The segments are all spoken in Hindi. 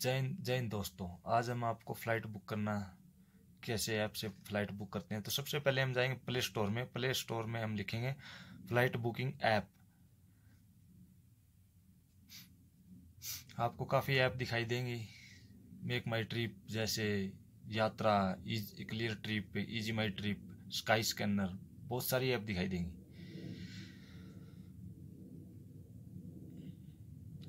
जैन जैन दोस्तों आज हम आपको फ़्लाइट बुक करना कैसे ऐप से फ़्लाइट बुक करते हैं तो सबसे पहले हम जाएंगे प्ले स्टोर में प्ले स्टोर में हम लिखेंगे फ़्लाइट बुकिंग ऐप आपको काफ़ी ऐप दिखाई देंगी मेक माई ट्रिप जैसे Yatra is clear trip easy my trip Skyscanner बहुत सारी ऐप दिखाई देंगी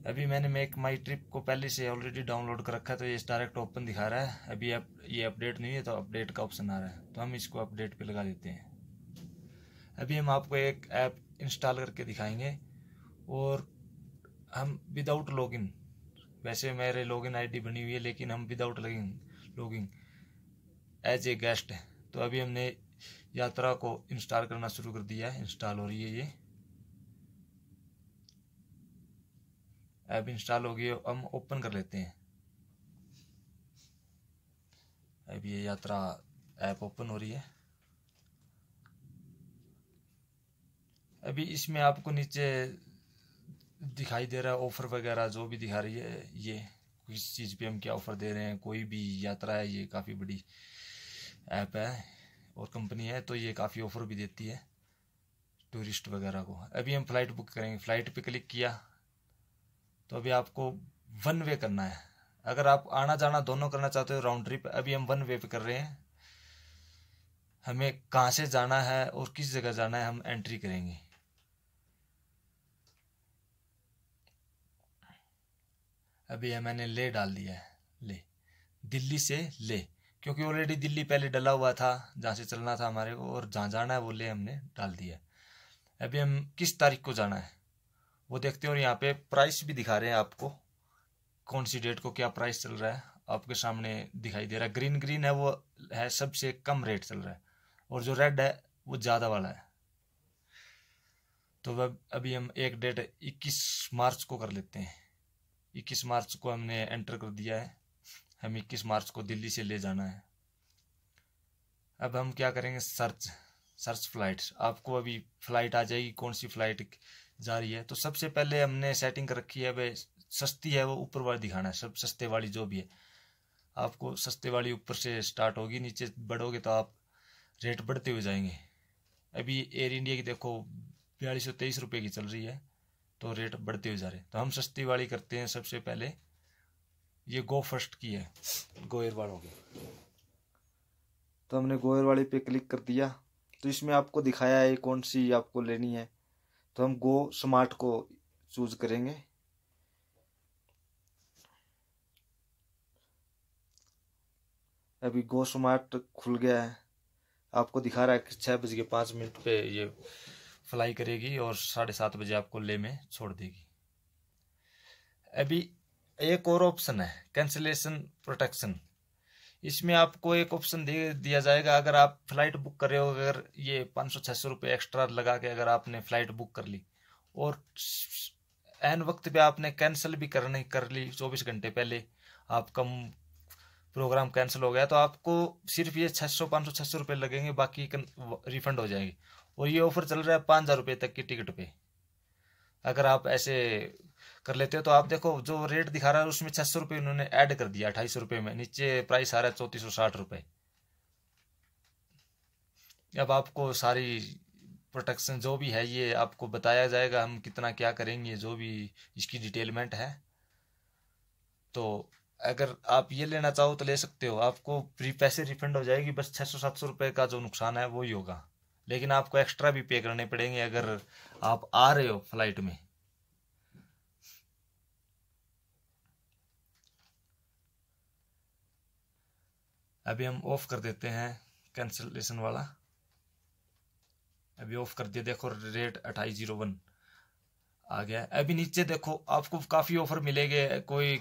अभी मैंने मेक माई ट्रिप को पहले से ऑलरेडी डाउनलोड कर रखा है तो ये डायरेक्ट ओपन दिखा रहा है अभी अप, ये अपडेट नहीं है तो अपडेट का ऑप्शन आ रहा है तो हम इसको अपडेट पे लगा देते हैं अभी हम आपको एक ऐप इंस्टॉल करके दिखाएंगे और हम विदाउट लॉगिन वैसे मेरे लॉगिन आईडी बनी हुई है लेकिन हम without logging logging as a guest है तो अभी हमने यात्रा को इंस्टॉल करना शुरू कर दिया है इंस्टॉल हो रही है ये ऐप इंस्टॉल हो गई हम ओपन कर लेते हैं अब ये यात्रा ऐप ओपन हो रही है अभी इसमें आपको नीचे दिखाई दे रहा है ऑफ़र वगैरह जो भी दिखा रही है ये किस चीज़ पे हम क्या ऑफ़र दे रहे हैं कोई भी यात्रा है ये काफ़ी बड़ी ऐप है और कंपनी है तो ये काफ़ी ऑफ़र भी देती है टूरिस्ट वगैरह को अभी हम फ़्लाइट बुक करेंगे फ़्लाइट पे क्लिक किया तो अभी आपको वन वे करना है अगर आप आना जाना दोनों करना चाहते हो राउंड ट्रिप अभी हम वन वे पे कर रहे हैं हमें कहाँ से जाना है और किस जगह जाना है हम एंट्री करेंगे अभी यह मैंने ले डाल दिया है ले दिल्ली से ले क्योंकि ऑलरेडी दिल्ली पहले डला हुआ था जहाँ से चलना था हमारे को और जहाँ जाना है वो ले हमने डाल दिया अभी हम किस तारीख को जाना है वो देखते हैं और यहाँ पे प्राइस भी दिखा रहे हैं आपको कौन सी डेट को क्या प्राइस चल रहा है आपके सामने दिखाई दे रहा है ग्रीन ग्रीन है वो है सबसे कम रेट चल रहा है और जो रेड है वो ज़्यादा वाला है तो वह अभी हम एक डेट 21 मार्च को कर लेते हैं 21 मार्च को हमने एंटर कर दिया है हम 21 मार्च को दिल्ली से ले जाना है अब हम क्या करेंगे सर्च सर्च फ्लाइट्स आपको अभी फ्लाइट आ जाएगी कौन सी फ्लाइट जा रही है तो सबसे पहले हमने सेटिंग कर रखी है भाई सस्ती है वो ऊपर वाली दिखाना है सब सस्ते वाली जो भी है आपको सस्ते वाली ऊपर से स्टार्ट होगी नीचे बढ़ोगे तो आप रेट बढ़ते हुए जाएंगे अभी एयर इंडिया की देखो बयालीस सौ तेईस रुपये की चल रही है तो रेट बढ़ते हुए जा रहे हैं तो हम सस्ती वाली करते हैं सबसे पहले ये गो फर्स्ट की है गोयर वालों की तो हमने गोयर वाली पे क्लिक कर दिया तो इसमें आपको दिखाया है कौन सी आपको लेनी है तो हम गो स्मार्ट को चूज करेंगे अभी गो स्मार्ट खुल गया है आपको दिखा रहा है कि छः बज के पाँच मिनट पे ये फ्लाई करेगी और साढ़े सात बजे आपको ले में छोड़ देगी अभी एक और ऑप्शन है कैंसिलेशन प्रोटेक्शन इसमें आपको एक ऑप्शन दे दिया जाएगा अगर आप फ्लाइट बुक कर रहे हो अगर ये पाँच सौ छः सौ रुपये एक्स्ट्रा लगा के अगर आपने फ्लाइट बुक कर ली और एन वक्त पे आपने कैंसिल भी करने कर ली चौबीस घंटे पहले आपका प्रोग्राम कैंसिल हो गया तो आपको सिर्फ ये छः सौ पाँच सौ छः सौ रुपये लगेंगे बाकी रिफंड हो जाएंगे और ये ऑफर चल रहा है पाँच हज़ार रुपये तक की टिकट पे अगर आप ऐसे कर लेते हो तो आप देखो जो रेट दिखा रहा है उसमें छह सौ रुपये उन्होंने ऐड कर दिया अठाई सौ रुपये में नीचे प्राइस आ रहा है चौंतीस सौ साठ रुपये अब आपको सारी प्रोटेक्शन जो भी है ये आपको बताया जाएगा हम कितना क्या करेंगे जो भी इसकी डिटेलमेंट है तो अगर आप ये लेना चाहो तो ले सकते हो आपको फ्री पैसे रिफंड हो जाएगी बस छः सौ सात सौ रुपये का जो नुकसान है वो ही होगा लेकिन आपको एक्स्ट्रा भी पे करने पड़ेंगे अगर आप आ रहे हो फ्लाइट में अभी हम ऑफ कर देते हैं कैंसलेशन वाला अभी ऑफ कर दिया देखो रेट अट्ठाईस जीरो वन आ गया अभी नीचे देखो आपको काफ़ी ऑफर मिलेंगे कोई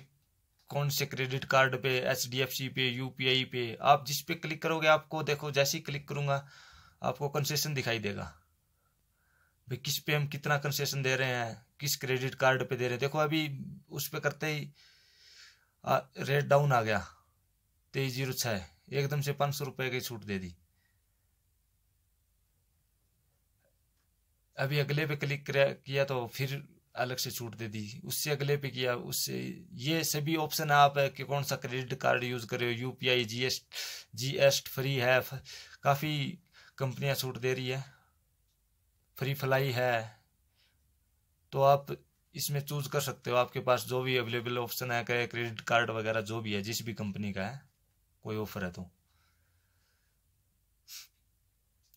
कौन से क्रेडिट कार्ड पे एच डी एफ सी पे यू पी आई पे आप जिस पे क्लिक करोगे आपको देखो जैसे ही क्लिक करूँगा आपको कंसेशन दिखाई देगा भाई किस पे हम कितना कंसेशन दे रहे हैं किस क्रेडिट कार्ड पे दे रहे हैं देखो अभी उस पर करते ही रेट डाउन आ गया तेईस जीरो छः एकदम से पाँच सौ रुपये की छूट दे दी अभी अगले पे क्लिक किया तो फिर अलग से छूट दे दी उससे अगले पे किया उससे ये सभी ऑप्शन आप है कि कौन सा क्रेडिट कार्ड यूज़ कर रहे हो U P I G S G S free है काफ़ी कंपनियां छूट दे रही है फ्री फ्लाई है तो आप इसमें चूज कर सकते हो आपके पास जो भी अवेलेबल ऑप्शन है क्रेडिट कार्ड वगैरह जो भी है जिस भी कंपनी का है कोई ऑफर है तो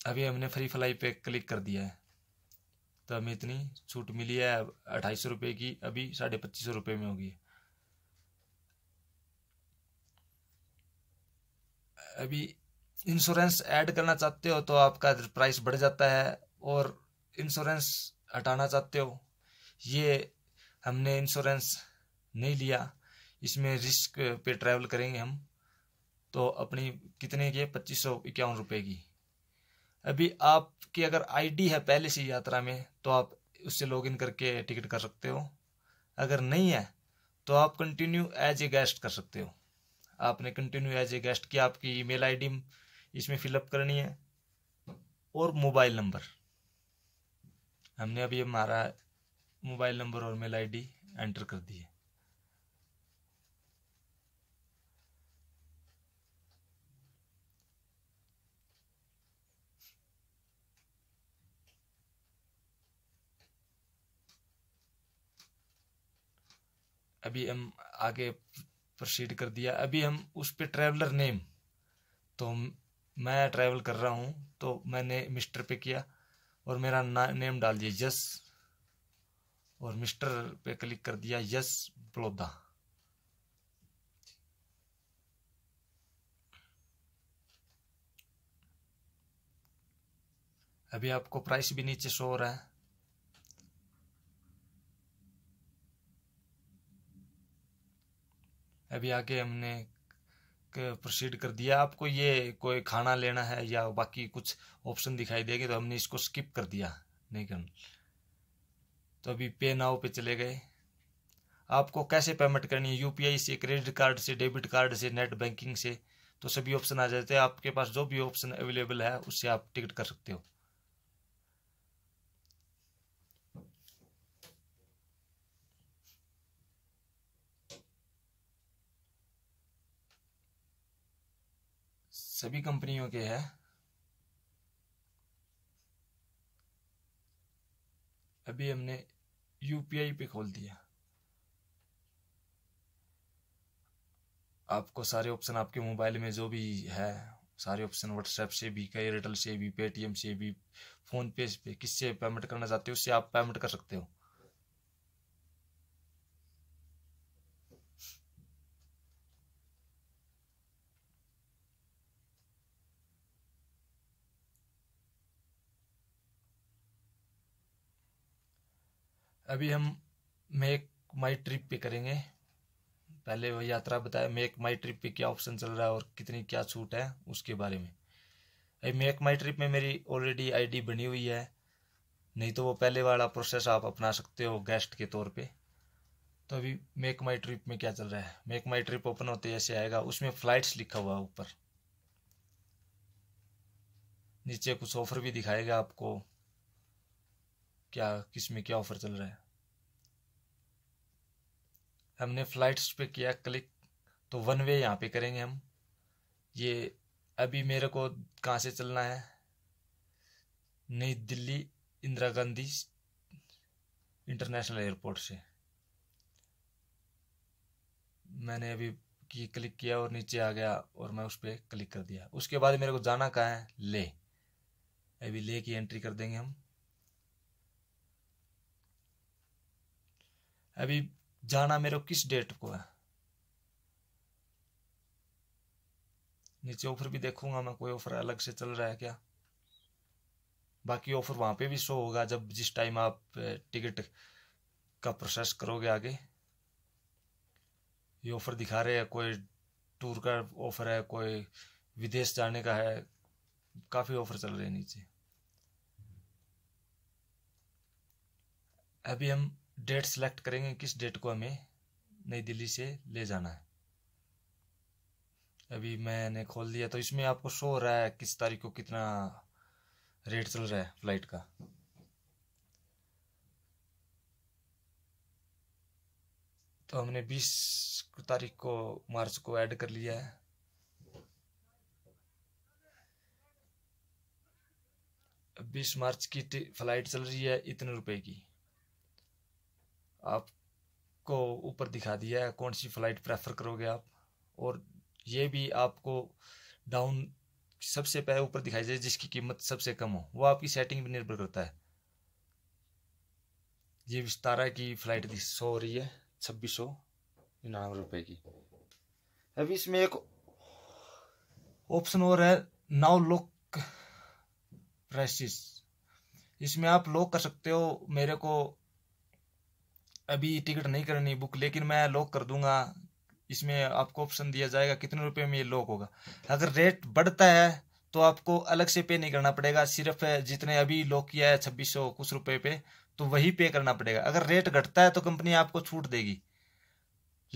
अभी हमने फ्री फ्लाई पे क्लिक कर दिया है तो हमें इतनी छूट मिली है अट्ठाईस सौ रुपये की अभी साढ़े पच्चीस सौ रुपये में होगी अभी इंश्योरेंस ऐड करना चाहते हो तो आपका प्राइस बढ़ जाता है और इंश्योरेंस हटाना चाहते हो ये हमने इंश्योरेंस नहीं लिया इसमें रिस्क पे ट्रैवल करेंगे हम तो अपनी कितने की है पच्चीस सौ इक्यावन रुपये की अभी आपकी अगर आईडी है पहले से यात्रा में तो आप उससे लॉगिन करके टिकट कर सकते हो अगर नहीं है तो आप कंटिन्यू एज ए गेस्ट कर सकते हो आपने कंटिन्यू एज ए गेस्ट किया आपकी ईमेल आईडी इसमें फिलअप करनी है और मोबाइल नंबर हमने अभी हमारा मोबाइल नंबर और मेल आईडी एंटर कर दी है अभी हम आगे प्रोसीड कर दिया अभी हम उस पर ट्रैवलर नेम तो मैं ट्रैवल कर रहा हूँ तो मैंने मिस्टर पे किया और मेरा नेम डाल दिया यस और मिस्टर पे क्लिक कर दिया यस बलौदा अभी आपको प्राइस भी नीचे शो हो रहा है अभी आके हमने प्रोसीड कर दिया आपको ये कोई खाना लेना है या बाकी कुछ ऑप्शन दिखाई देंगे तो हमने इसको स्किप कर दिया नहीं करना तो अभी पे नाव पे चले गए आपको कैसे पेमेंट करनी है यूपीआई से क्रेडिट कार्ड से डेबिट कार्ड से नेट बैंकिंग से तो सभी ऑप्शन आ जाते हैं आपके पास जो भी ऑप्शन अवेलेबल है उससे आप टिकट कर सकते हो सभी कंपनियों के है अभी हमने यूपीआई पे खोल दिया आपको सारे ऑप्शन आपके मोबाइल में जो भी है सारे ऑप्शन व्हाट्सएप से भी कई एयरटेल से भी पेटीएम से भी फ़ोन पे से किससे पेमेंट करना चाहते हो उससे आप पेमेंट कर सकते हो अभी हम मेक माई ट्रिप पे करेंगे पहले वह यात्रा बताया मेक माई ट्रिप पे क्या ऑप्शन चल रहा है और कितनी क्या छूट है उसके बारे में अभी मेक माई ट्रिप में मेरी ऑलरेडी आईडी बनी हुई है नहीं तो वो पहले वाला प्रोसेस आप अपना सकते हो गेस्ट के तौर पे तो अभी मेक माई ट्रिप में क्या चल रहा है मेक माई ट्रिप ओपन होते ऐसे आएगा उसमें फ़्लाइट्स लिखा हुआ है ऊपर नीचे कुछ ऑफ़र भी दिखाएगा आपको क्या किस में क्या ऑफ़र चल रहा है हमने फ़्लाइट्स पे किया क्लिक तो वन वे यहाँ पे करेंगे हम ये अभी मेरे को कहाँ से चलना है नई दिल्ली इंदिरा गांधी इंटरनेशनल एयरपोर्ट से मैंने अभी की क्लिक किया और नीचे आ गया और मैं उस पर क्लिक कर दिया उसके बाद मेरे को जाना कहाँ है ले अभी ले की एंट्री कर देंगे हम अभी जाना मेरे किस डेट को है नीचे ऑफर भी देखूंगा मैं कोई ऑफर अलग से चल रहा है क्या बाकी ऑफर वहाँ पे भी शो होगा जब जिस टाइम आप टिकट का प्रोसेस करोगे आगे ये ऑफर दिखा रहे हैं कोई टूर का ऑफर है कोई विदेश जाने का है काफ़ी ऑफर चल रहे हैं नीचे अभी हम डेट सेलेक्ट करेंगे किस डेट को हमें नई दिल्ली से ले जाना है अभी मैंने खोल दिया तो इसमें आपको शो हो रहा है किस तारीख को कितना रेट चल रहा है फ्लाइट का तो हमने 20 तारीख को मार्च को ऐड कर लिया है बीस मार्च की फ्लाइट चल रही है इतने रुपए की आपको ऊपर दिखा दिया है कौन सी फ़्लाइट प्रेफर करोगे आप और ये भी आपको डाउन सबसे पहले ऊपर दिखाई जाए जिसकी कीमत सबसे कम हो वो आपकी सेटिंग पर निर्भर करता है ये विस्तारा की फ़्लाइट सो हो रही है छब्बीस सौ निन्यानवे रुपये की अभी इसमें एक ऑप्शन और है नाउ लोक प्राइसिस इसमें आप लॉक कर सकते हो मेरे को अभी टिकट नहीं करनी बुक लेकिन मैं लॉक कर दूंगा इसमें आपको ऑप्शन दिया जाएगा कितने रुपए में ये लॉक होगा अगर रेट बढ़ता है तो आपको अलग से पे नहीं करना पड़ेगा सिर्फ जितने अभी लॉक किया है छब्बीस सौ कुछ रुपए पे तो वही पे करना पड़ेगा अगर रेट घटता है तो कंपनी आपको छूट देगी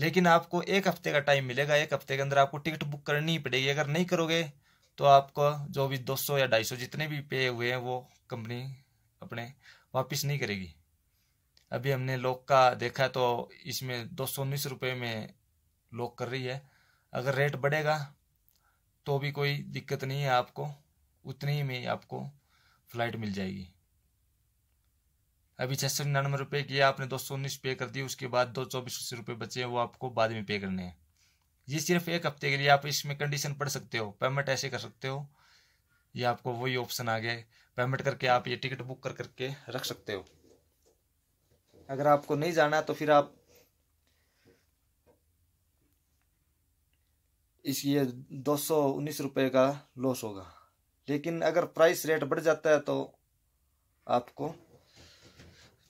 लेकिन आपको एक हफ्ते का टाइम मिलेगा एक हफ्ते के अंदर आपको टिकट बुक करनी ही पड़ेगी अगर नहीं करोगे तो आपको जो भी 200 या 250 जितने भी पे हुए हैं वो कंपनी अपने वापस नहीं करेगी अभी हमने लॉक का देखा तो इसमें दो सौ उन्नीस रुपये में लॉक कर रही है अगर रेट बढ़ेगा तो भी कोई दिक्कत नहीं है आपको उतनी ही में आपको फ्लाइट मिल जाएगी अभी छः सौ निन्यानवे रुपये की आपने दो सौ उन्नीस पे कर दी उसके बाद दो चौबीस सौ रुपये बचे हैं वो आपको बाद में पे करने हैं ये सिर्फ एक हफ्ते के लिए आप इसमें कंडीशन पढ़ सकते हो पेमेंट ऐसे कर सकते हो ये आपको वही ऑप्शन आ गया पेमेंट करके आप ये टिकट बुक कर करके रख सकते हो अगर आपको नहीं जाना तो फिर आप इस ये दो सौ उन्नीस रुपये का लॉस होगा लेकिन अगर प्राइस रेट बढ़ जाता है तो आपको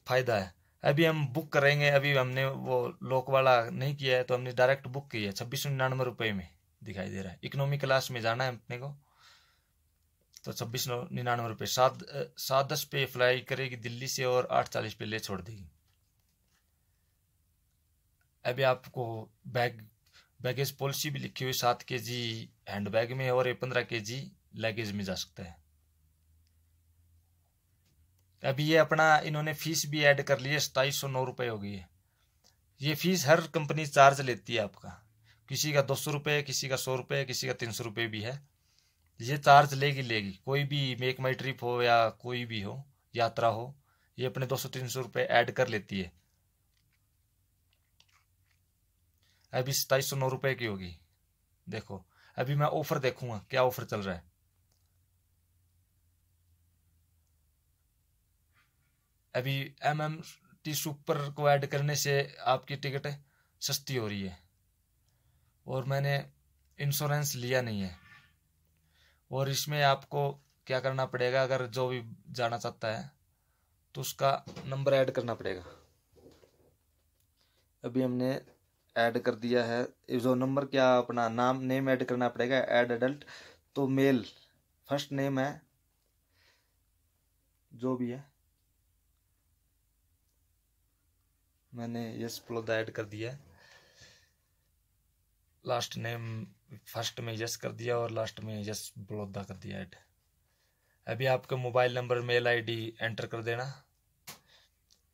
फ़ायदा है अभी हम बुक करेंगे अभी हमने वो लोक वाला नहीं किया है तो हमने डायरेक्ट बुक किया है छब्बीस सौ निन्यानवे रुपये में दिखाई दे रहा है इकोनॉमी क्लास में जाना है अपने को तो छब्बीस निन्यानवे रुपये सात सात दस पे फ्लाई करेगी दिल्ली से और आठ चालीस पे ले छोड़ देगी अभी आपको बैग बैगेज पॉलिसी भी लिखी हुई सात के जी हैंड बैग में और ये पंद्रह के जी लगेज में जा सकता है अभी ये अपना इन्होंने फीस भी ऐड कर ली है सताईस सौ नौ रुपये हो गई है ये फीस हर कंपनी चार्ज लेती है आपका किसी का दो सौ रुपये किसी का सौ रुपये किसी का तीन सौ रुपये भी है ये चार्ज लेगी लेगी कोई भी मेक माई ट्रिप हो या कोई भी हो यात्रा हो ये अपने दो सौ तीन सौ रुपये ऐड कर लेती है अभी सताईस सौ नौ रुपये की होगी देखो अभी मैं ऑफर देखूंगा क्या ऑफर चल रहा है अभी एम एम टी सुपर को ऐड करने से आपकी टिकट सस्ती हो रही है और मैंने इंश्योरेंस लिया नहीं है और इसमें आपको क्या करना पड़ेगा अगर जो भी जाना चाहता है तो उसका नंबर ऐड करना पड़ेगा अभी हमने ऐड कर दिया है जो नंबर क्या अपना नाम नेम ऐड करना पड़ेगा ऐड एडल्ट तो मेल फर्स्ट नेम है जो भी है मैंने यस प्लोदा ऐड कर दिया है लास्ट नेम फर्स्ट में यस कर दिया और लास्ट में यस बलौदा कर दिया ऐड अभी आपका mobile number mail ID enter कर देना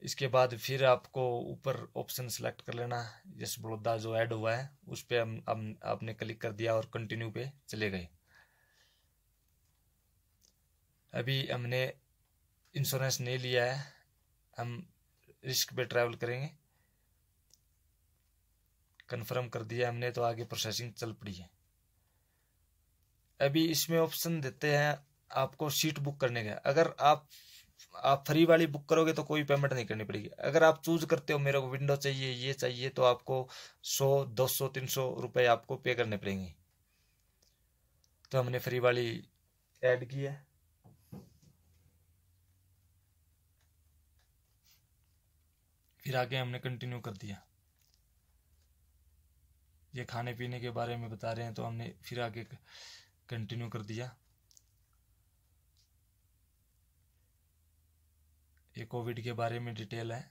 इसके बाद फिर आपको ऊपर ऑप्शन सेलेक्ट कर लेना यस बड़ौदा जो ऐड हुआ है उस पर हम, अब आपने क्लिक कर दिया और कंटिन्यू पे चले गए अभी हमने इंश्योरेंस नहीं लिया है हम रिस्क पे ट्रैवल करेंगे कंफर्म कर दिया हमने तो आगे प्रोसेसिंग चल पड़ी है अभी इसमें ऑप्शन देते हैं आपको सीट बुक करने का अगर आप आप फ्री वाली बुक करोगे तो कोई पेमेंट नहीं करनी पड़ेगी अगर आप चूज करते हो मेरे को विंडो चाहिए ये चाहिए तो आपको सौ दो सौ तीन सौ रुपये आपको पे करने पड़ेंगे तो हमने फ्री वाली ऐड की है फिर आगे हमने कंटिन्यू कर दिया ये खाने पीने के बारे में बता रहे हैं तो हमने फिर आगे कंटिन्यू कर दिया ये कोविड के बारे में डिटेल है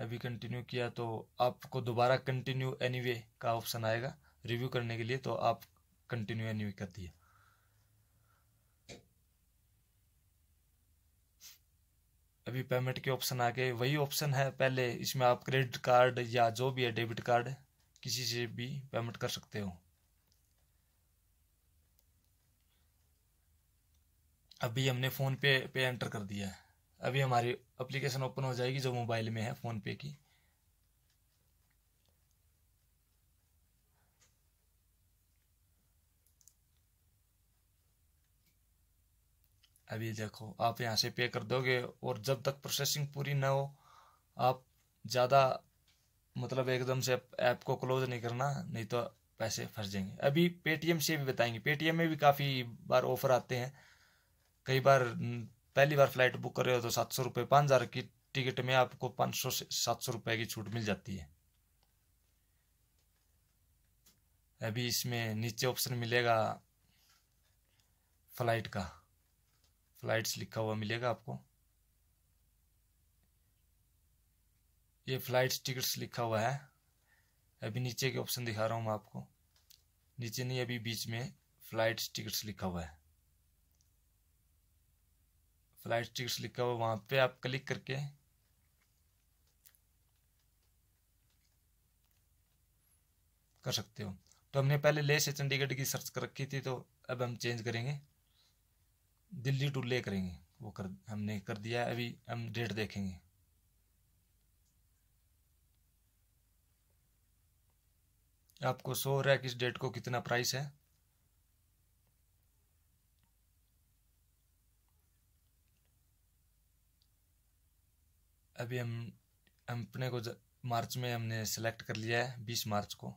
अभी कंटिन्यू किया तो आपको दोबारा कंटिन्यू एनीवे का ऑप्शन आएगा रिव्यू करने के लिए तो आप कंटिन्यू एनीवे कर दिए अभी पेमेंट के ऑप्शन आ गए वही ऑप्शन है पहले इसमें आप क्रेडिट कार्ड या जो भी है डेबिट कार्ड किसी से भी पेमेंट कर सकते हो अभी हमने फ़ोन पे पे एंटर कर दिया है अभी हमारी एप्लीकेशन ओपन हो जाएगी जो मोबाइल में है फ़ोन पे की अभी देखो आप यहाँ से पे कर दोगे और जब तक प्रोसेसिंग पूरी ना हो आप ज़्यादा मतलब एकदम से ऐप को क्लोज नहीं करना नहीं तो पैसे फंस जाएंगे अभी पेटीएम से भी बताएंगे पेटीएम में भी काफ़ी बार ऑफर आते हैं कई बार पहली बार फ्लाइट बुक कर रहे हो तो सात सौ रुपये पाँच हज़ार की टिकट में आपको पाँच सौ से सात सौ रुपये की छूट मिल जाती है अभी इसमें नीचे ऑप्शन मिलेगा फ्लाइट का फ्लाइट्स लिखा हुआ मिलेगा आपको ये फ्लाइट टिकट्स लिखा हुआ है अभी नीचे के ऑप्शन दिखा रहा हूँ मैं आपको नीचे नहीं अभी बीच में फ्लाइट टिकट्स लिखा हुआ है फ्लाइट टिकट्स लिखा हुआ वहाँ पे आप क्लिक करके कर सकते हो तो हमने पहले ले से चंडीगढ़ की सर्च कर रखी थी तो अब हम चेंज करेंगे दिल्ली टू ले करेंगे वो कर हमने कर दिया अभी हम डेट देखेंगे आपको शो रहा है किस डेट को कितना प्राइस है अभी हम अपने को मार्च में हमने सेलेक्ट कर लिया है बीस मार्च को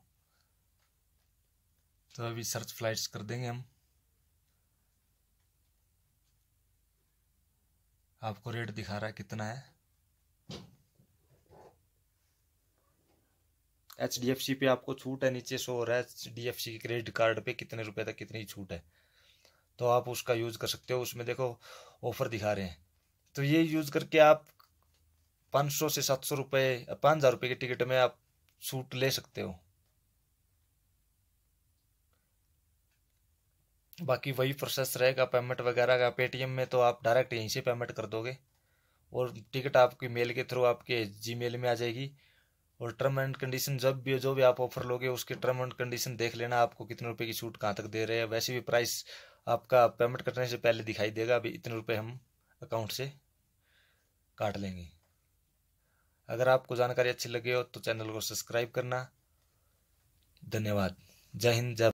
तो अभी सर्च फ्लाइट्स कर देंगे हम आपको रेट दिखा रहा है कितना है एच डी एफ सी पे आपको छूट है नीचे सो रहा है H D F C credit card पे कितने रुपए तक कितनी छूट है तो आप उसका यूज़ कर सकते हो उसमें देखो ऑफर दिखा रहे हैं तो ये यूज़ करके आप पाँच सौ से सात सौ रुपये पाँच हज़ार रुपये की टिकट में आप सूट ले सकते हो बाकी वही प्रोसेस रहेगा पेमेंट वगैरह का पेटीएम में तो आप डायरेक्ट यहीं से पेमेंट कर दोगे और टिकट आपकी मेल के थ्रू आपके जीमेल में आ जाएगी और टर्म एंड कंडीशन जब भी जो भी आप ऑफर लोगे उसके टर्म एंड कंडीशन देख लेना आपको कितने रुपए की छूट कहाँ तक दे रहे हैं वैसे भी प्राइस आपका पेमेंट करने से पहले दिखाई देगा अभी इतने रुपए हम अकाउंट से काट लेंगे अगर आपको जानकारी अच्छी लगी हो तो चैनल को सब्सक्राइब करना धन्यवाद जय हिंद जय